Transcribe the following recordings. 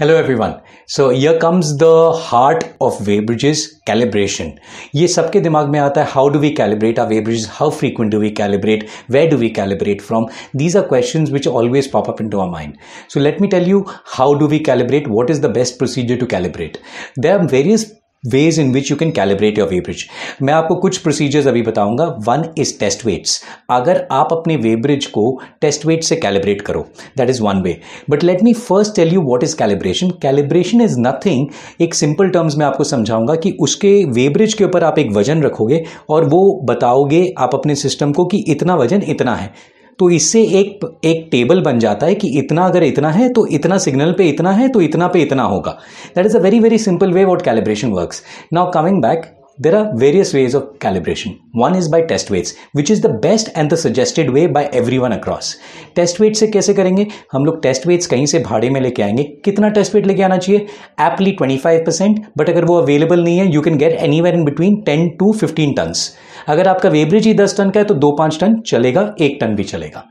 Hello everyone so here comes the heart of weighbridges calibration ये सबके दिमाग में आता है how do we calibrate our weighbridges how frequent do we calibrate where do we calibrate from these are question which always pop up into our mind so let me tell you how do we calibrate what is the best procedure to calibrate there are various ways in which you can calibrate your weighbridge मैं आपको कुछ procedures अभी बताऊंगा one is test weights अगर आप अपने weighbridge को test weight से कैलिब्रेट करो that is one way but let me first tell you what is calibration calibration is nothing एक सिंपल टर्म्स में आपको समझाऊंगा कि उसके वेब्रिज के ऊपर आप एक वजन रखोगे और वो बताओगे आप अपने सिस्टम को कि इतना वजन इतना है तो इससे एक एक टेबल बन जाता है कि इतना अगर इतना है तो इतना सिग्नल पे इतना है तो इतना पे इतना होगा that is a very very simple way what calibration works now coming back There are various ways of calibration. One is by test weights, which is the best and the suggested way by everyone across. Test weight से कैसे करेंगे हम लोग test weights कहीं से भाड़े में लेके आएंगे कितना टेस्ट वेट लेके आना चाहिए एपली 25 परसेंट बट अगर वो अवेलेबल नहीं है you can get anywhere in between 10 to 15 tons अगर आपका वेवरेज ही 10 टन का है तो दो पाँच टन चलेगा एक टन भी चलेगा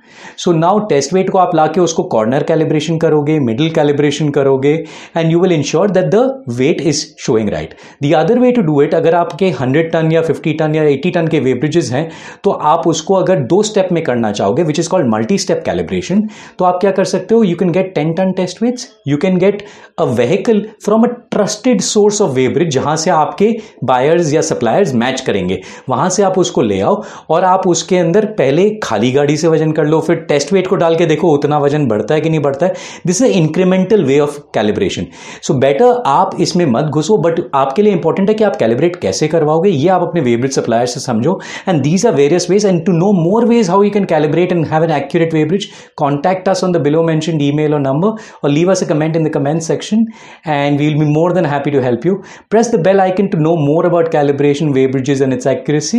सो नाउ टेस्ट वेट को आप ला के उसको कॉर्नर कैलिब्रेशन करोगे मिडिल कैलिब्रेशन करोगे and you will ensure that the weight is showing right the other way to do it अगर आप आपके 100 टन या 50 टन या 80 टन के वेब्रिजेस हैं तो आप उसको अगर दो स्टेप में करना चाहोगे which is called multi step calibration तो आप क्या कर सकते हो you can get 10 ton test weights you can get a vehicle from a trusted source of weighbridge जहां से आपके बायर्स या सप्लायर्स मैच करेंगे वहां से आप उसको ले आओ और आप उसके अंदर पहले खाली गाड़ी से वजन कर लो फिर टेस्ट वेट को डाल के देखो उतना वजन बढ़ता है कि नहीं बढ़ता है this is incremental way of calibration so better आप इसमें मत घुसो बट आपके लिए इंपॉर्टेंट है कि आप कैलिब्रेट कैसे कैसे करवाओगे ये आप अपने वेबरेट सप्लायर से समझो and these are various ways and to know more ways how you can calibrate and have an accurate weighbridge contact us on the below mentioned email और नंबर और leave us a comment in the comment section and we'll be more than happy to help you press the bell icon to know more about calibration weighbridges and its accuracy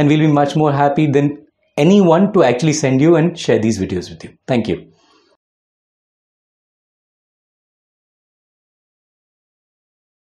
and we'll be much more happy than anyone to actually send you and share these videos with you. Thank you.